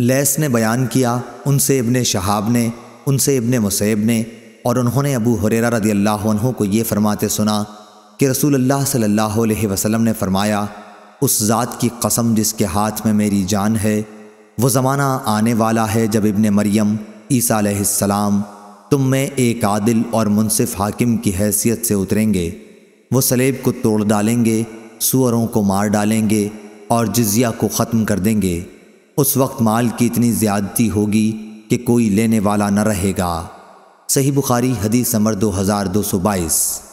lace ने बयान किया उनसे इबन शहाब ने उनसे इब्न मुसैब ने और उन्होंने अबू हुरेरा रदी अल्लाह को ये फरमाते सुना कि रसूल अल्लाह सल्लल्लाहु अलैहि वसल्लम ने फरमाया उस ज़ात की कसम जिसके हाथ में मेरी जान है वो ज़माना आने वाला है जब इबन मरियम ईसा सलाम तुम में एक आदिल और मुनसिफ हाकिम की हैसियत से उतरेंगे वो सलेब को तोड़ डालेंगे सुअरों को मार डालेंगे और जिजिया को ख़त्म कर देंगे उस वक्त माल की इतनी ज़्यादती होगी कि कोई लेने वाला न रहेगा सही बुखारी हदीस नंबर दो हज़ार दो सौ बाईस